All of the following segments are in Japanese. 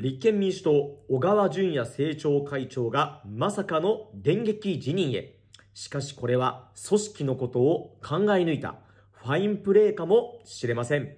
立憲民主党小川淳也政調会長がまさかの電撃辞任へ。しかしこれは組織のことを考え抜いたファインプレーかもしれません。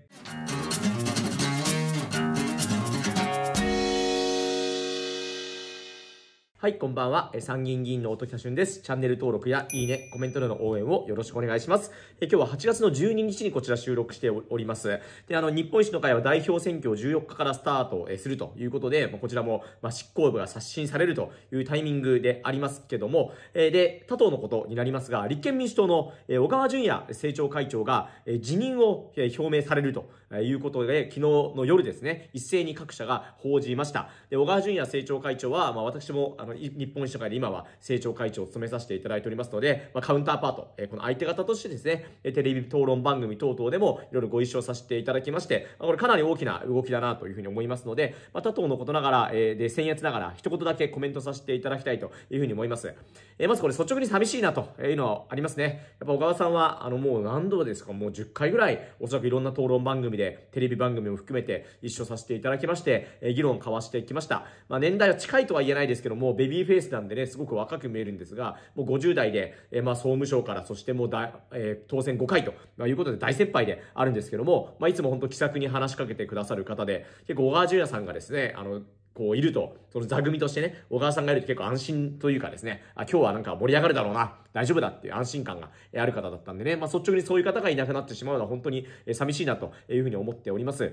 はい、こんばんは。参議院議員の音喜多俊です。チャンネル登録やいいね、コメントなどの応援をよろしくお願いします。え今日は8月の12日にこちら収録しております。で、あの、日本維新の会は代表選挙を14日からスタートするということで、こちらも、ま執行部が刷新されるというタイミングでありますけども、えで、他党のことになりますが、立憲民主党の小川淳也政調会長が辞任を表明されるということで、昨日の夜ですね、一斉に各社が報じました。で、小川淳也政調会長は、まあ、私も、あの、日本維新会で今は政調会長を務めさせていただいておりますので、まあ、カウンターパート、えこの相手方としてですね、テレビ討論番組等々でもいろいろご一緒させていただきまして、これかなり大きな動きだなというふうに思いますので、まあ、他党のことながら、えー、で、僭越ながら一言だけコメントさせていただきたいというふうに思います。えー、まずこれ率直に寂しいなというのはありますね。やっぱ小川さんは、あの、もう何度ですか、もう10回ぐらい、おそらくいろんな討論番組で、テレビ番組も含めて一緒させていただきまして、えー、議論交わしてきました。まあ、年代は近いとは言えないですけども、ベビーフェイスなんでね、すごく若く見えるんですが、もう50代で、えまあ、総務省から、そしてもうだ、えー、当選5回と、まあ、いうことで大先輩であるんですけども、まあ、いつも本当気さくに話しかけてくださる方で、結構小川淳也さんがですね、あの、こういると、その座組としてね、小川さんがいると結構安心というかですね、あ、今日はなんか盛り上がるだろうな、大丈夫だっていう安心感がある方だったんでね、まあ率直にそういう方がいなくなってしまうのは本当に寂しいなというふうに思っております。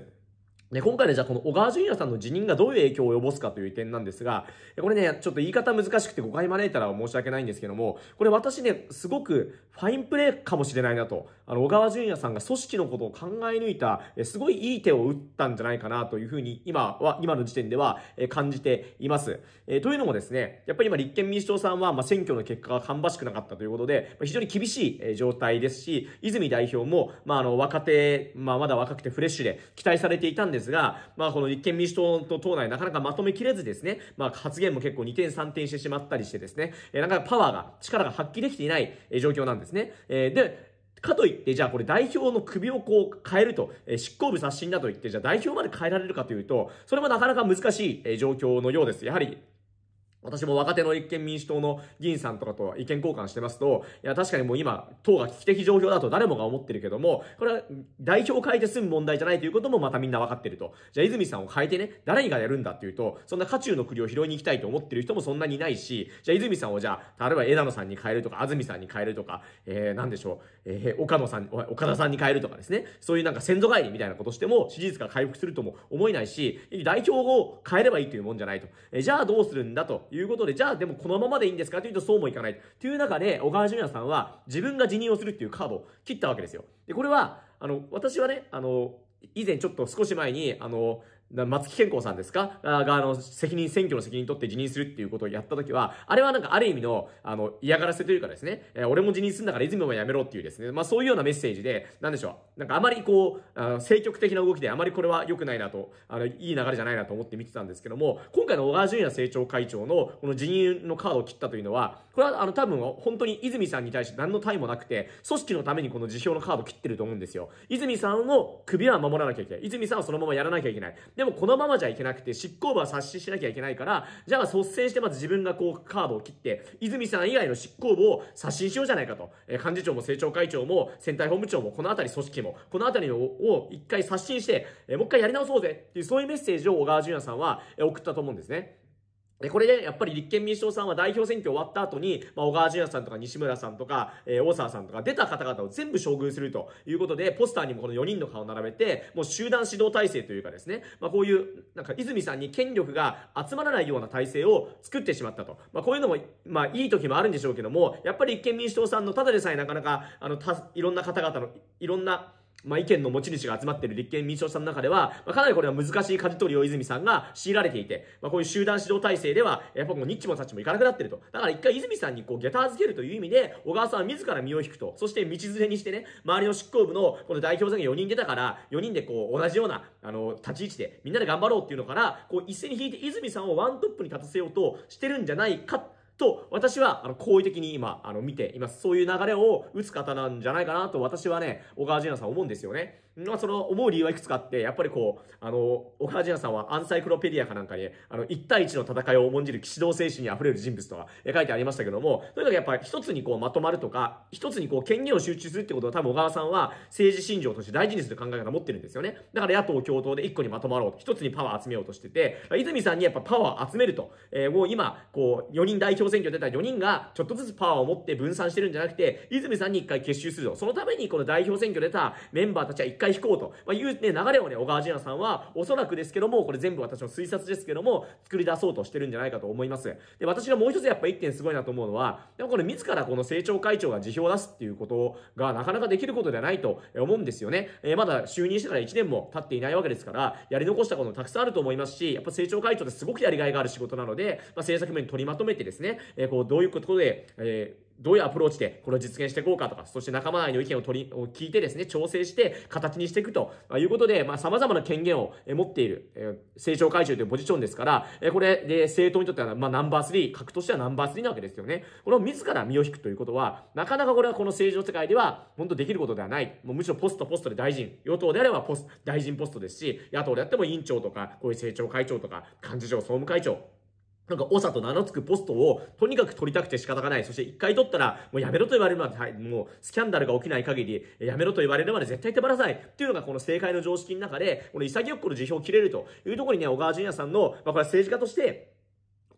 で、今回ね、じゃあこの小川淳也さんの辞任がどういう影響を及ぼすかという点なんですが、これね、ちょっと言い方難しくて誤解招いたら申し訳ないんですけども、これ私ね、すごくファインプレーかもしれないなと、あの、小川淳也さんが組織のことを考え抜いた、すごいいい手を打ったんじゃないかなというふうに、今は、今の時点では感じています。えー、というのもですね、やっぱり今立憲民主党さんは、まあ、選挙の結果が芳しくなかったということで、非常に厳しい状態ですし、泉代表も、まあ、あの、若手、まあ、まだ若くてフレッシュで期待されていたんですですが、まあこの立憲民主党と党内なかなかまとめきれずですね、まあ発言も結構2点3点してしまったりしてですね、えなかなかパワーが、力が発揮できていない状況なんですね。えで、かといって、じゃあこれ代表の首をこう変えると、え執行部刷新だと言って、じゃあ代表まで変えられるかというと、それもなかなか難しい、え状況のようです。やはり私も若手の立憲民主党の議員さんとかと意見交換してますと、いや、確かにもう今、党が危機的状況だと誰もが思ってるけども、これは代表を変えて済む問題じゃないということもまたみんな分かってると。じゃあ泉さんを変えてね、誰がやるんだっていうと、そんな渦中の栗を拾いに行きたいと思ってる人もそんなにいないし、じゃあ泉さんをじゃあ、例えば枝野さんに変えるとか、安住さんに変えるとか、えー、なんでしょう、えー、岡野さん、岡田さんに変えるとかですね、そういうなんか先祖返りみたいなことしても、支持率が回復するとも思えないし、代表を変えればいいというもんじゃないと。えー、じゃあどうするんだと。いうことで、じゃあでもこのままでいいんですかというとそうもいかない。という中で、小川淳也さんは自分が辞任をするっていうカードを切ったわけですよ。で、これは、あの、私はね、あの、以前ちょっと少し前に、あの、松木健康さんですかが、あの、責任、選挙の責任取って辞任するっていうことをやったときは、あれはなんかある意味の、あの、嫌がらせというかですね、えー、俺も辞任するんだから泉もやめろっていうですね、まあそういうようなメッセージで、なんでしょう。なんかあまりこう、あの積極的な動きであまりこれは良くないなと、あの、いい流れじゃないなと思って見てたんですけども、今回の小川淳也政調会長のこの辞任のカードを切ったというのは、これはあの多分本当に泉さんに対して何の対もなくて、組織のためにこの辞表のカード切ってると思うんですよ。泉さんを首は守らなきゃいけない。泉さんはそのままやらなきゃいけない。でもこのままじゃいけなくて、執行部は刷新しなきゃいけないから、じゃあ率先してまず自分がこうカードを切って、泉さん以外の執行部を刷新しようじゃないかと。え幹事長も政調会長も選対本部長も、この辺り組織も、この辺りを一回刷新して、えもう一回やり直そうぜっていう、そういうメッセージを小川淳也さんは送ったと思うんですね。で、これで、やっぱり立憲民主党さんは代表選挙終わった後に、まあ、小川淳也さんとか西村さんとか、えー、大沢さんとか、出た方々を全部処遇するということで、ポスターにもこの4人の顔を並べて、もう集団指導体制というかですね、まあ、こういう、なんか泉さんに権力が集まらないような体制を作ってしまったと。まあ、こういうのも、まあ、いい時もあるんでしょうけども、やっぱり立憲民主党さんのただでさえなかなか、あの、た、いろんな方々の、いろんな、まあ、意見の持ち主が集まっている立憲民主党さんの中では、まあ、かなりこれは難しい舵取りを泉さんが強いられていて、まあ、こういう集団指導体制では、やっぱもうニッチもサッチもいかなくなってると。だから一回泉さんにこう、下駄預けるという意味で、小川さんは自ら身を引くと。そして道連れにしてね、周りの執行部のこの代表者が4人出たから、4人でこう、同じような、あの、立ち位置で、みんなで頑張ろうっていうのから、こう、一斉に引いて泉さんをワントップに立たせようとしてるんじゃないかってと、私は、あの、好意的に今、あの、見ています。そういう流れを打つ方なんじゃないかなと、私はね、小川淳也さん思うんですよね。まあ、その思う理由はいくつかあって、やっぱりこう、あの、岡田純さんはアンサイクロペディアかなんかに、あの、1対1の戦いを重んじる騎士道精神に溢れる人物とか書いてありましたけども、とにかくやっぱり一つにこうまとまるとか、一つにこう権限を集中するってことは多分小川さんは政治信条として大事にする考え方を持ってるんですよね。だから野党共闘で一個にまとまろうと、一つにパワー集めようとしてて、泉さんにやっぱパワー集めると、えー、もう今、こう、4人代表選挙出た4人がちょっとずつパワーを持って分散してるんじゃなくて、泉さんに一回結集するぞ。そのためにこの代表選挙出たメンバーたちは一回引こうと、まいう、ね、流れをね、小川淳也さんは、おそらくですけども、これ全部私の推察ですけども、作り出そうとしてるんじゃないかと思います。で、私がもう一つやっぱ一点すごいなと思うのは、でもこれ自らこの政調会長が辞表を出すっていうことがなかなかできることではないと思うんですよね。えー、まだ就任してから1年も経っていないわけですから、やり残したこともたくさんあると思いますし、やっぱ政調会長ってすごくやりがいがある仕事なので、まあ、政策面取りまとめてですね、えー、こう、どういうことで、えーどういうアプローチでこれを実現していこうかとか、そして仲間内の意見を取り、を聞いてですね、調整して形にしていくということで、まあ、様々な権限を持っている、え政調会長というポジションですから、えこれで政党にとっては、まあ、ナンバー3、核としてはナンバー3なわけですよね。これを自ら身を引くということは、なかなかこれはこの政治の世界では、本当できることではない。もうむしろポストポストで大臣、与党であればポス、大臣ポストですし、野党であっても委員長とか、こういう政調会長とか、幹事長、総務会長、なんか、おさと名の付くポストを、とにかく取りたくて仕方がない。そして、一回取ったら、もうやめろと言われるまで、はい、もう、スキャンダルが起きない限り、やめろと言われるまで絶対手放さない。っていうのが、この政界の常識の中で、この潔くこの辞表を切れるというところにね、小川淳也さんの、まあ、これは政治家として、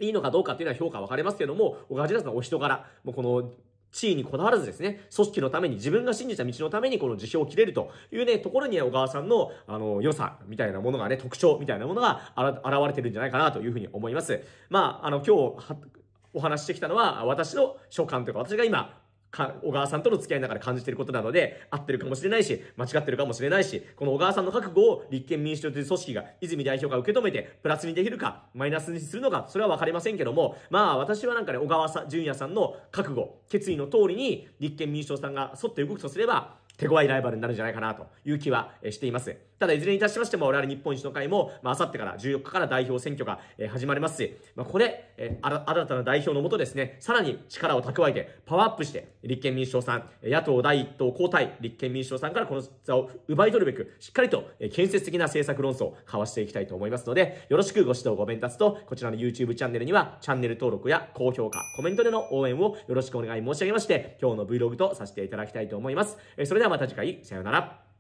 いいのかどうかっていうのは評価分かれますけども、小川淳也さんのお人柄、もうこの、地位にこだわらずですね、組織のために、自分が信じた道のためにこの辞表を切れるというね、ところに小川さんの、あの、良さみたいなものがね、特徴みたいなものが現れてるんじゃないかなというふうに思います。まあ、あの、今日、お話してきたのは、私の所感というか、私が今、か小川さんとの付き合いながら感じてることなので合ってるかもしれないし間違ってるかもしれないしこの小川さんの覚悟を立憲民主党という組織が泉代表が受け止めてプラスにできるかマイナスにするのかそれは分かりませんけどもまあ私はなんかね小川さん純也さんの覚悟決意の通りに立憲民主党さんが沿って動くとすれば手強いライバルになるんじゃないかなという気はしています。ただ、いずれにいたしましても、我々日本一の会も、あ、さってから14日から代表選挙が、始まりますし、まあ、こで、新たな代表のもとですね、さらに力を蓄えて、パワーアップして、立憲民主党さん、野党第一党交代、立憲民主党さんからこの座を奪い取るべく、しっかりと、建設的な政策論争を交わしていきたいと思いますので、よろしくご指導、ご鞭達と、こちらの YouTube チャンネルには、チャンネル登録や高評価、コメントでの応援をよろしくお願い申し上げまして、今日の Vlog とさせていただきたいと思います。それではまた次回、さようなら。